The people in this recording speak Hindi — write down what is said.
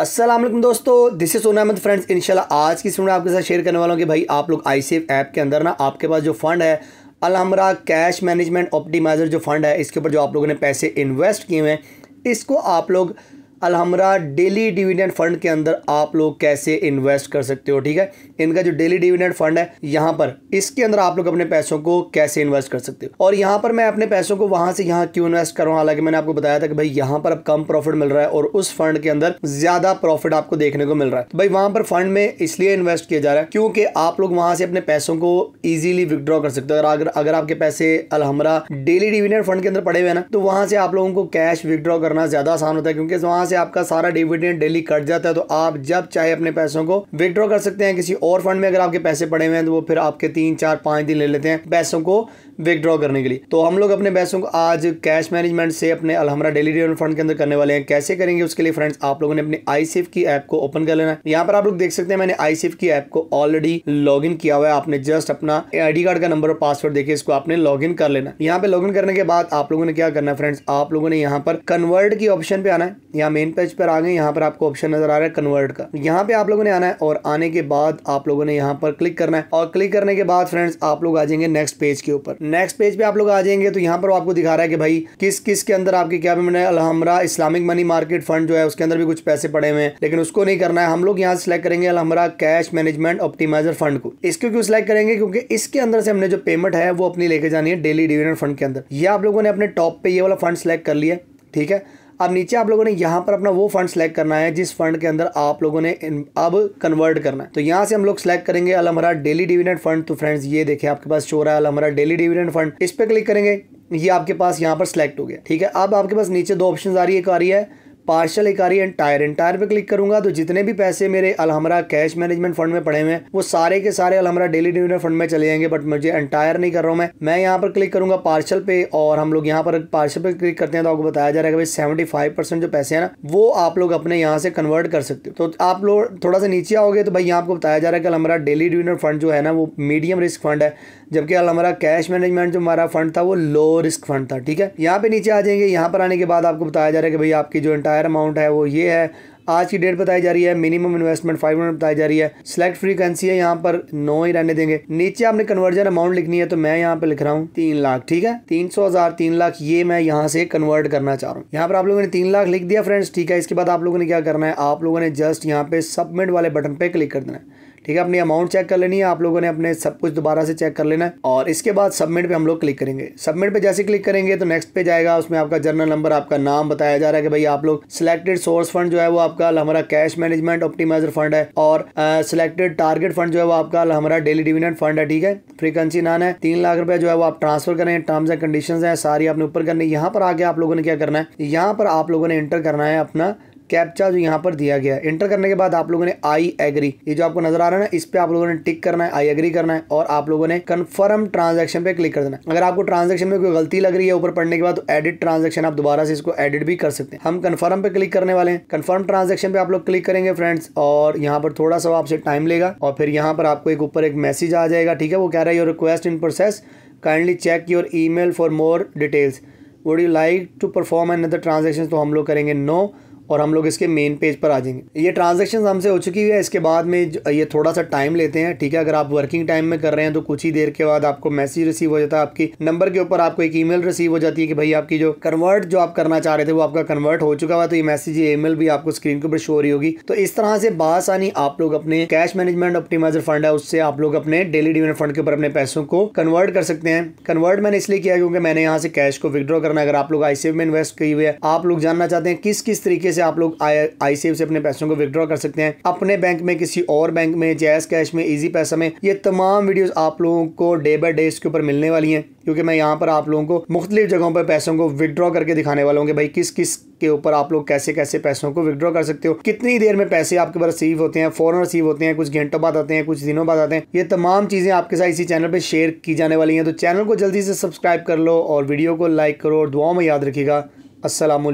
असलम दोस्तों दिस इज़ सोना अहमद फ्रेंड्स इनशाला आज की सुन आपके साथ शेयर करने वाला हूँ कि भाई आप लोग आई ऐप के अंदर ना आपके पास जो फंड है अलहमरा कैश मैनेजमेंट ऑप्टिमाइज़र जो फंड है इसके ऊपर जो आप लोगों ने पैसे इन्वेस्ट किए हुए हैं इसको आप लोग अलहमरा डेली डिविडेंड फंड के अंदर आप लोग कैसे इन्वेस्ट कर सकते हो ठीक है इनका जो डेली डिविडेंड फंड है यहाँ पर इसके अंदर आप लोग अपने पैसों को कैसे इन्वेस्ट कर सकते हो और यहाँ पर मैं अपने पैसों को वहाँ से यहाँ क्यों इन्वेस्ट कर रहा हालांकि मैंने आपको बताया था कि भाई यहाँ पर अब कम प्रॉफिट मिल रहा है और उस फंड के अंदर ज्यादा प्रॉफिट आपको देखने को मिल रहा है तो भाई वहाँ पर फंड में इसलिए इन्वेस्ट किया जा रहा है क्योंकि आप लोग वहाँ से अपने पैसों को ईजिली विदड्रॉ कर सकते हो अगर अगर आपके पैसे अलहमरा डेली डिविडेंड फंड के अंदर पड़े हुए हैं ना तो वहाँ से आप लोगों को कैश विदड्रॉ करना ज्यादा आसान होता है क्योंकि वहाँ से आपका सारा डिविडेंड डेली कट जाता है तो आप जब चाहे अपने पैसों को विदड्रॉ कर सकते हैं किसी और फंड में अगर आपके पैसे पड़े हुए हैं तो वो फिर आपके तीन चार पाँच दिन ले लेते हैं पैसों को विदड्रॉ करने के लिए तो हम लोग अपने पैसों को आज कैश मैनेजमेंट से अपने अलहमरा डेली रिटर्न फंड के अंदर करने वाले हैं कैसे करेंगे उसके लिए फ्रेंड्स आप लोगों ने अपने आई की ऐप को ओपन कर लेना यहाँ पर आप लोग देख सकते हैं मैंने आई की ऐप को ऑलरेडी लॉग किया हुआ है आपने जस्ट अपना आई कार्ड का नंबर और पासवर्ड देखे इसको आपने लॉग कर लेना यहाँ पे लॉग करने के बाद आप लोगों ने क्या करना है फ्रेंड्स आप लोगों ने यहाँ पर कन्वर्ट की ऑप्शन पे आना है यहाँ मेन पेज पर आ गए यहाँ पर आपको ऑप्शन नजर आ रहा है कन्वर्ट का यहाँ पे आप लोगों ने आना है और आने के बाद आप लोगों ने यहाँ पर क्लिक करना है और क्लिक करने के बाद फ्रेंड्स आप लोग आ जाएंगे नेक्स्ट पेज के ऊपर नेक्स्ट पेज पे आप लोग आ जाएंगे तो यहाँ पर आपको दिखा रहा है कि भाई किस किस के अंदर आपके क्या पेमेंट है Alhamra Islamic money market fund जो है उसके अंदर भी कुछ पैसे पड़े हुए हैं लेकिन उसको नहीं करना है हम लोग यहाँ सेलेक्ट करेंगे Alhamra cash management optimiser fund को इसको क्यों सिलेक्ट करेंगे क्योंकि इसके अंदर से हमने जो पेमेंट है वो अपनी लेके जानी है डेली डिविडेंड फंड के अंदर ये आप लोगों ने अपने टॉप पे ये वाला फंड सेलेक्ट कर लिया ठीक है अब नीचे आप लोगों ने यहाँ पर अपना वो फंड सेलेक्ट करना है जिस फंड के अंदर आप लोगों ने अब कन्वर्ट करना है तो यहाँ से हम लोग सेलेक्ट करेंगे अलमरा डेली डिविडेंट फंड तो फ्रेंड्स ये देखें आपके पास शो रहा है अलमरा डेली डिविडेंट फंड इस पर क्लिक करेंगे ये आपके पास यहाँ पर सिलेक्ट हो गया ठीक है अब आपके पास नीचे दो ऑप्शन आ रही है एक आ रही है पार्शल इकारी एंटायर एंटायर पे क्लिक करूंगा तो जितने भी पैसे मेरे अलहमरा कैश मैनेजमेंट फंड में पड़े हुए हैं वो सारे के सारे अलहमरा डेली डिविडेंड फंड में चले जाएंगे बट मुझे एंटायर नहीं कर रहा हूँ मैं मैं यहाँ पर क्लिक करूंगा पार्शल पे और हम लोग यहाँ पर पार्शल पे क्लिक करते हैं तो आपको बताया जा रहा है भाई सेवेंटी फाइव जो पैसे है ना वो आप लोग अपने यहाँ से कन्वर्ट कर सकते हो तो आप लोग थोड़ा सा नीचे आओगे तो भाई यहाँ आपको बताया जा रहा है कि अलमरा डेली डिविडेंड फंड जो है ना वो मीडियम रिस्क फंड है जबकि अलमरा कैश मैनेजमेंट जो हमारा फंड था वो लो रिस्क फंड था ठीक है यहाँ पे नीचे आ जाएंगे यहाँ पर आने के बाद आपको बताया जा रहा है कि भाई आपकी जो हायर अमाउंट है वो ये है आज की डेट बताई जा रही है मिनिमम इन्वेस्टमेंट 500 हंड्रेड बताई जा रही है सिलेक्ट फ्रीक्वेंसी है यहाँ पर नौ ही रहने देंगे नीचे आपने कन्वर्जन अमाउंट लिखनी है तो मैं यहाँ पे लिख रहा हूँ तीन लाख ठीक है तीन सौ हजार तीन लाख ये मैं यहाँ से कन्वर्ट करना चाह रहा हूँ यहाँ पर आप लोगों ने तीन लाख लिख दिया फ्रेंड्स ठीक है इसके बाद आप लोगों ने क्या करना है आप लोगों ने जस्ट यहाँ पे सबमिट वाले बटन पे क्लिक कर देना है ठीक है अपनी अमाउंट चेक कर लेनी है आप लोगों ने अपने सब कुछ दोबारा से चेक कर लेना है और इसके बाद सबमिट पे हम लोग क्लिक करेंगे सबमिट पे जैसे क्लिक करेंगे तो नेक्स्ट पेज आएगा उसमें आपका जर्नल नंबर आपका नाम बताया जा रहा है कि भाई आप लोग सिलेक्टेड सोर्स फंड जो है वो आपका हमारा कैश मैनेजमेंट ऑप्टीमाइजर फंड है और सिलेक्टेड टारगेट फंड जो है वो आपका हमारा डेली डिविडेंट फंड है ठीक है फ्रीक्वेंसी नान है तीन लाख रुपया जो है वो आप ट्रांसफर करें टर्म्स एंड कंडीशन है सारी आपने ऊपर करनी यहाँ पर आके आप लोगों ने क्या करना है यहाँ पर आप लोगों ने इंटर करना है अपना कैप्चा जो यहाँ पर दिया गया है इंटर करने के बाद आप लोगों ने आई एग्री ये जो आपको नजर आ रहा है ना इस पर आप लोगों ने टिक करना है आई एग्री करना है और आप लोगों ने कन्फर्म ट्रांजेक्शन पे क्लिक कर देना अगर आपको ट्रांजेक्शन में कोई गलती लग रही है ऊपर पढ़ने के बाद तो एडिट ट्रांजेक्शन आप दोबारा से इसको एडिट भी कर सकते हैं हम कन्फर्म पे क्लिक करने वाले हैं कन्फर्म ट्रांजेक्शन पे आप लोग क्लिक करेंगे फ्रेंड्स और यहाँ पर थोड़ा सा आपसे टाइम लेगा और फिर यहाँ पर आपको एक ऊपर एक मैसेज आ जाएगा ठीक है वो कह रहा है your request in process kindly check your E for more details would you like to perform an other transaction तो हम लोग करेंगे नो no. और हम लोग इसके मेन पेज पर आ जाएंगे ये ट्रांजेक्शन हमसे हो चुकी है इसके बाद में ये थोड़ा सा टाइम लेते हैं ठीक है अगर आप वर्किंग टाइम में कर रहे हैं तो कुछ ही देर के बाद आपको मैसेज रिसीव हो जाता है आपकी नंबर के ऊपर आपको एक ईमेल रिसीव हो जाती है कि भाई आपकी जो कन्वर्ट जो आप करना चाह रहे थे वो आपका कन्वर्ट हो चुका हुआ तो ये मैसेज ये ईमेल भी आपको स्क्रीन के ऊपर शो रही होगी तो इस तरह से बासानी आप लोग अपने कैश मैनेजमेंट ऑप्टिमाइजर फंड है उससे आप लोग अपने डेली डिविडेंड फंड के ऊपर अपने पैसों को कन्वर्ट कर सकते हैं कन्वर्ट मैंने इसलिए किया क्योंकि मैंने यहाँ से कैश को विदड्रॉ करना अगर आप लोग आईसीएफ में इन्वेस्ट की हुई है आप लोग जानना चाहते हैं किस किस तरीके से से आप लोग आई सेव से अपने पैसों को विदड्रॉ कर सकते हैं अपने बैंक में किसी और बैंक में जैस कैश में इजी पैसा में ये तमाम वीडियोस आप लोगों को डे बाई डे इसके ऊपर मिलने वाली हैं क्योंकि मैं यहाँ पर आप लोगों को मुख्तलिफ जगहों पर पैसों को विदड्रॉ करके दिखाने वाला हूँ कि भाई किस किस के ऊपर आप लोग कैसे कैसे पैसों को विदड्रॉ कर सकते हो कितनी देर में पैसे आपके पास रिसीव होते हैं फ़ौरन रिसीव होते हैं कुछ घंटों बाद आते हैं कुछ दिनों बाद आते हैं ये तमाम चीज़ें आपके साथ इसी चैनल पर शेयर की जाने वाली हैं तो चैनल को जल्दी से सब्सक्राइब कर लो और वीडियो को लाइक करो और दुआओं में याद रखिएगा असलम